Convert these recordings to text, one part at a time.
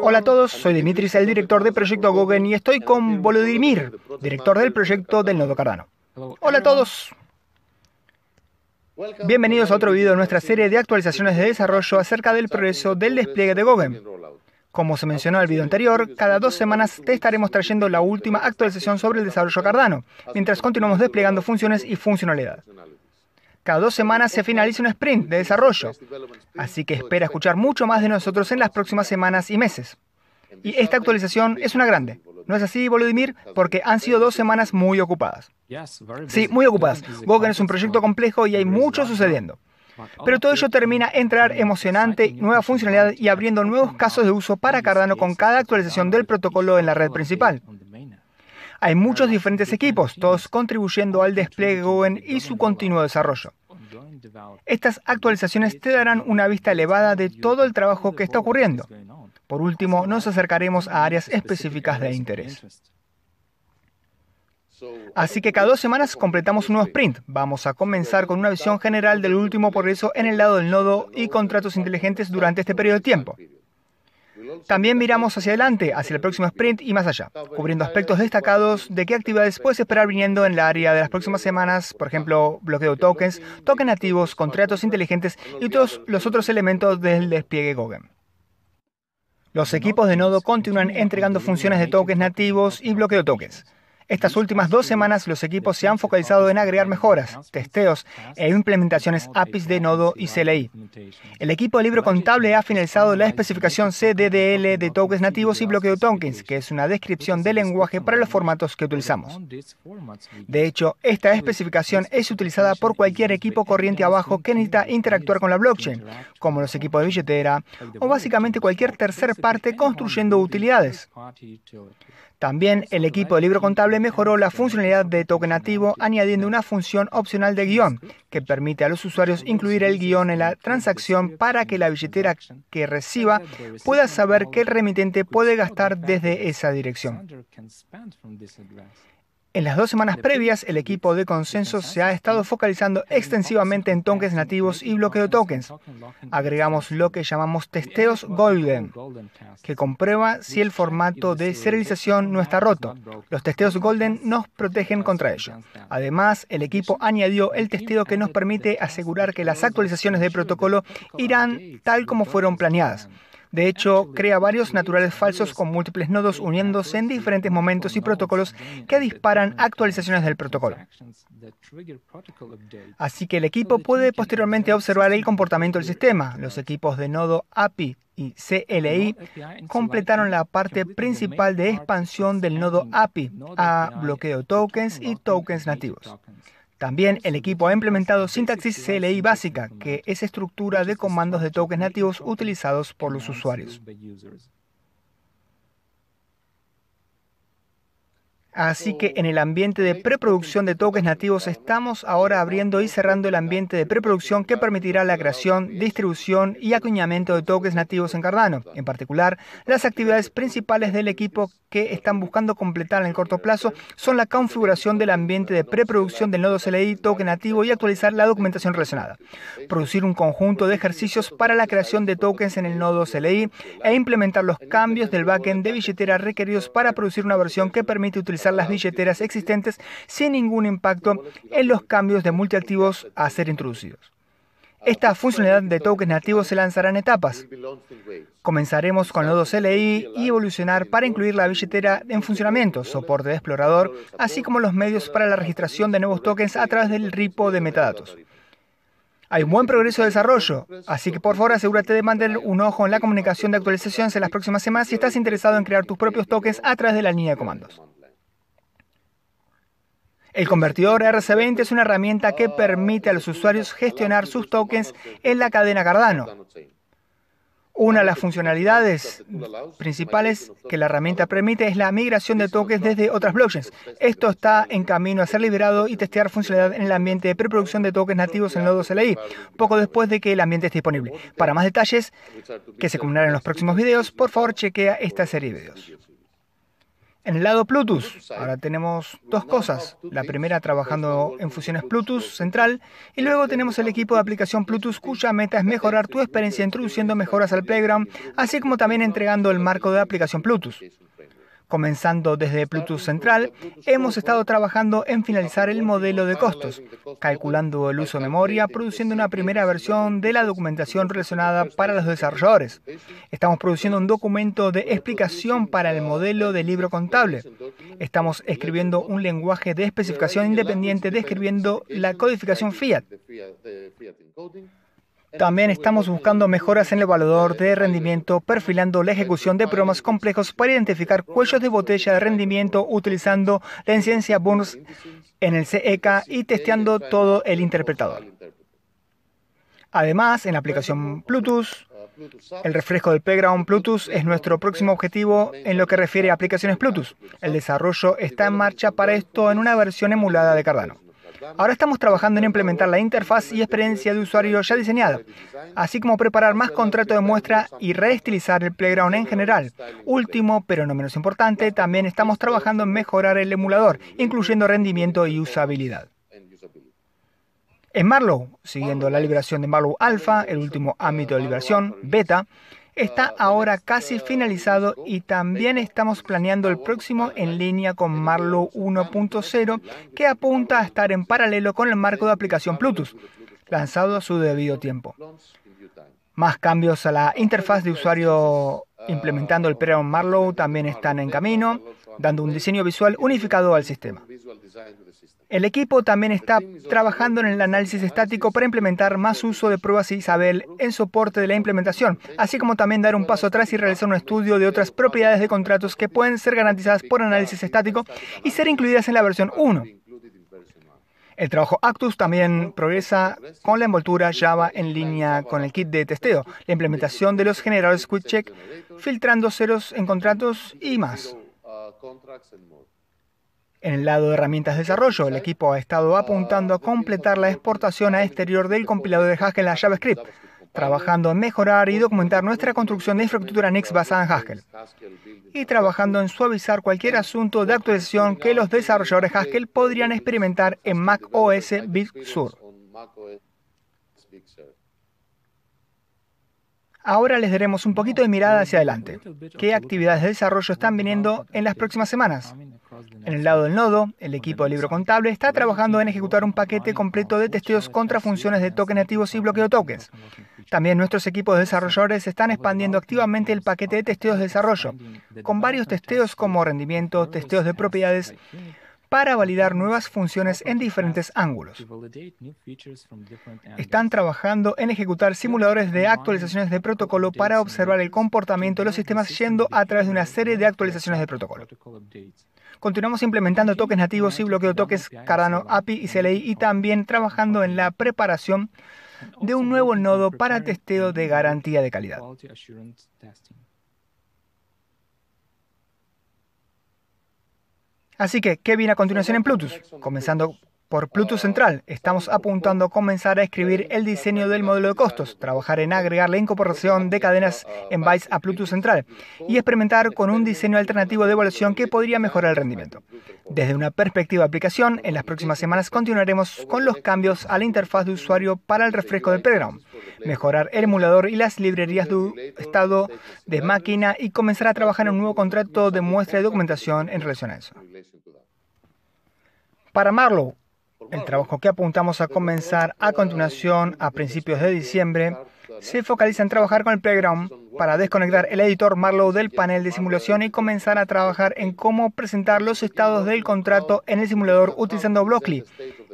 Hola a todos, soy Dimitris, el director de Proyecto Gogen y estoy con Volodymyr, director del proyecto del Nodo Cardano. Hola a todos. Bienvenidos a otro video de nuestra serie de actualizaciones de desarrollo acerca del progreso del despliegue de Gogen. Como se mencionó en el video anterior, cada dos semanas te estaremos trayendo la última actualización sobre el desarrollo Cardano, mientras continuamos desplegando funciones y funcionalidades. Cada dos semanas se finaliza un sprint de desarrollo, así que espera escuchar mucho más de nosotros en las próximas semanas y meses. Y esta actualización es una grande. ¿No es así, Volodymyr? Porque han sido dos semanas muy ocupadas. Sí, muy ocupadas. Gogan es un proyecto complejo y hay mucho sucediendo. Pero todo ello termina en emocionante nueva funcionalidad y abriendo nuevos casos de uso para Cardano con cada actualización del protocolo en la red principal. Hay muchos diferentes equipos, todos contribuyendo al despliegue y su continuo desarrollo. Estas actualizaciones te darán una vista elevada de todo el trabajo que está ocurriendo. Por último, nos acercaremos a áreas específicas de interés. Así que cada dos semanas completamos un nuevo sprint. Vamos a comenzar con una visión general del último progreso en el lado del nodo y contratos inteligentes durante este periodo de tiempo. También miramos hacia adelante, hacia el próximo sprint y más allá, cubriendo aspectos destacados de qué actividades puedes esperar viniendo en el área de las próximas semanas, por ejemplo, bloqueo tokens, tokens nativos, contratos inteligentes y todos los otros elementos del despliegue Gogen. Los equipos de nodo continúan entregando funciones de tokens nativos y bloqueo de tokens. Estas últimas dos semanas los equipos se han focalizado en agregar mejoras, testeos e implementaciones APIs de Nodo y CLI. El equipo de libro contable ha finalizado la especificación CDDL de tokens nativos y bloqueo tokens, que es una descripción del lenguaje para los formatos que utilizamos. De hecho, esta especificación es utilizada por cualquier equipo corriente abajo que necesita interactuar con la blockchain, como los equipos de billetera o básicamente cualquier tercer parte construyendo utilidades. También el equipo de libro contable mejoró la funcionalidad de token nativo añadiendo una función opcional de guión que permite a los usuarios incluir el guión en la transacción para que la billetera que reciba pueda saber que el remitente puede gastar desde esa dirección. En las dos semanas previas, el equipo de consenso se ha estado focalizando extensivamente en tokens nativos y bloqueo tokens. Agregamos lo que llamamos testeos golden, que comprueba si el formato de serialización no está roto. Los testeos golden nos protegen contra ello. Además, el equipo añadió el testeo que nos permite asegurar que las actualizaciones de protocolo irán tal como fueron planeadas. De hecho, crea varios naturales falsos con múltiples nodos uniéndose en diferentes momentos y protocolos que disparan actualizaciones del protocolo. Así que el equipo puede posteriormente observar el comportamiento del sistema. Los equipos de nodo API y CLI completaron la parte principal de expansión del nodo API a bloqueo tokens y tokens nativos. También el equipo ha implementado sintaxis CLI básica, que es estructura de comandos de tokens nativos utilizados por los usuarios. Así que en el ambiente de preproducción de tokens nativos estamos ahora abriendo y cerrando el ambiente de preproducción que permitirá la creación, distribución y acuñamiento de tokens nativos en Cardano, en particular las actividades principales del equipo que están buscando completar en el corto plazo son la configuración del ambiente de preproducción del nodo CLI token nativo y actualizar la documentación relacionada. Producir un conjunto de ejercicios para la creación de tokens en el nodo CLI e implementar los cambios del backend de billetera requeridos para producir una versión que permite utilizar las billeteras existentes sin ningún impacto en los cambios de multiactivos a ser introducidos. Esta funcionalidad de tokens nativos se lanzará en etapas. Comenzaremos con los 2 LI y evolucionar para incluir la billetera en funcionamiento, soporte de explorador, así como los medios para la registración de nuevos tokens a través del repo de metadatos. Hay un buen progreso de desarrollo, así que por favor asegúrate de mantener un ojo en la comunicación de actualizaciones en las próximas semanas si estás interesado en crear tus propios tokens a través de la línea de comandos. El convertidor RC20 es una herramienta que permite a los usuarios gestionar sus tokens en la cadena Cardano. Una de las funcionalidades principales que la herramienta permite es la migración de tokens desde otras blockchains. Esto está en camino a ser liberado y testear funcionalidad en el ambiente de preproducción de tokens nativos en Nodos LI, poco después de que el ambiente esté disponible. Para más detalles, que se comunicarán en los próximos videos, por favor chequea esta serie de videos. En el lado Plutus, ahora tenemos dos cosas. La primera trabajando en fusiones Plutus central y luego tenemos el equipo de aplicación Plutus cuya meta es mejorar tu experiencia introduciendo mejoras al Playground, así como también entregando el marco de aplicación Plutus. Comenzando desde bluetooth Central, hemos estado trabajando en finalizar el modelo de costos, calculando el uso de memoria, produciendo una primera versión de la documentación relacionada para los desarrolladores. Estamos produciendo un documento de explicación para el modelo de libro contable. Estamos escribiendo un lenguaje de especificación independiente describiendo la codificación Fiat. También estamos buscando mejoras en el evaluador de rendimiento, perfilando la ejecución de programas complejos para identificar cuellos de botella de rendimiento utilizando la incidencia bonus en el CEK y testeando todo el interpretador. Además, en la aplicación Bluetooth, el refresco del Playground Bluetooth es nuestro próximo objetivo en lo que refiere a aplicaciones Bluetooth. El desarrollo está en marcha para esto en una versión emulada de Cardano. Ahora estamos trabajando en implementar la interfaz y experiencia de usuario ya diseñada, así como preparar más contratos de muestra y reestilizar el playground en general. Último, pero no menos importante, también estamos trabajando en mejorar el emulador, incluyendo rendimiento y usabilidad. En Marlow, siguiendo la liberación de Marlow Alpha, el último ámbito de liberación, beta, está ahora casi finalizado y también estamos planeando el próximo en línea con Marlow 1.0 que apunta a estar en paralelo con el marco de aplicación Plutus, lanzado a su debido tiempo. Más cambios a la interfaz de usuario implementando el Preon Marlow, también están en camino, dando un diseño visual unificado al sistema. El equipo también está trabajando en el análisis estático para implementar más uso de pruebas Isabel en soporte de la implementación, así como también dar un paso atrás y realizar un estudio de otras propiedades de contratos que pueden ser garantizadas por análisis estático y ser incluidas en la versión 1. El trabajo Actus también progresa pues, con la envoltura Java en línea con el kit de testeo, la implementación de los generadores QuickCheck, Check, filtrando ceros en contratos y más. Ah, en el lado de herramientas de desarrollo, el ah, equipo ha estado apuntando a pues, completar la exportación a exterior del compilador de Haskell a JavaScript, trabajando en mejorar y documentar nuestra construcción de infraestructura NIX basada en Haskell y trabajando en suavizar cualquier asunto de actualización que los desarrolladores Haskell podrían experimentar en macOS Big Sur. Ahora les daremos un poquito de mirada hacia adelante. ¿Qué actividades de desarrollo están viniendo en las próximas semanas? En el lado del nodo, el equipo de libro contable está trabajando en ejecutar un paquete completo de testeos contra funciones de tokens nativos y bloqueo tokens. También nuestros equipos de desarrolladores están expandiendo activamente el paquete de testeos de desarrollo, con varios testeos como rendimiento, testeos de propiedades, para validar nuevas funciones en diferentes ángulos. Están trabajando en ejecutar simuladores de actualizaciones de protocolo para observar el comportamiento de los sistemas yendo a través de una serie de actualizaciones de protocolo. Continuamos implementando tokens nativos y bloqueo tokens Cardano API y CLI y también trabajando en la preparación de un nuevo nodo para testeo de garantía de calidad. Así que, ¿qué viene a continuación en Plutus? Comenzando por Pluto Central estamos apuntando a comenzar a escribir el diseño del modelo de costos, trabajar en agregar la incorporación de cadenas en bytes a Pluto Central y experimentar con un diseño alternativo de evaluación que podría mejorar el rendimiento. Desde una perspectiva de aplicación, en las próximas semanas continuaremos con los cambios a la interfaz de usuario para el refresco del Playground, mejorar el emulador y las librerías de estado de máquina y comenzar a trabajar en un nuevo contrato de muestra y documentación en relación a eso. Para Marlowe, el trabajo que apuntamos a comenzar a continuación a principios de diciembre se focaliza en trabajar con el Playground para desconectar el editor Marlowe del panel de simulación y comenzar a trabajar en cómo presentar los estados del contrato en el simulador utilizando Blockly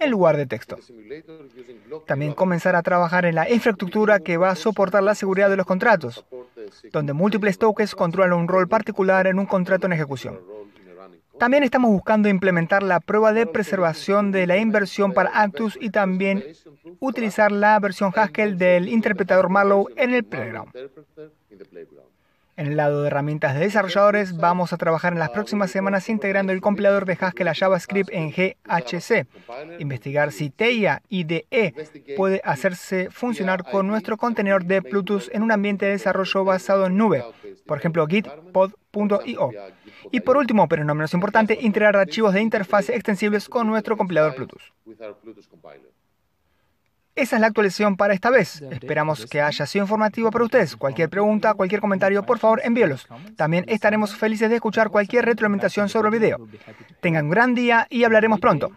en lugar de texto. También comenzar a trabajar en la infraestructura que va a soportar la seguridad de los contratos, donde múltiples tokens controlan un rol particular en un contrato en ejecución. También estamos buscando implementar la prueba de preservación de la inversión para Actus y también utilizar la versión Haskell del interpretador Marlowe en el Playground. En el lado de herramientas de desarrolladores, vamos a trabajar en las próximas semanas integrando el compilador de Haskell a JavaScript en GHC, investigar si TEIA IDE puede hacerse funcionar con nuestro contenedor de Bluetooth en un ambiente de desarrollo basado en nube, por ejemplo gitpod.io y por último, pero no menos importante, integrar archivos de interfaz extensibles con nuestro compilador Plutus. Esa es la actualización para esta vez. Esperamos que haya sido informativo para ustedes. Cualquier pregunta, cualquier comentario, por favor, envíelos. También estaremos felices de escuchar cualquier retroalimentación sobre el video. Tengan un gran día y hablaremos pronto.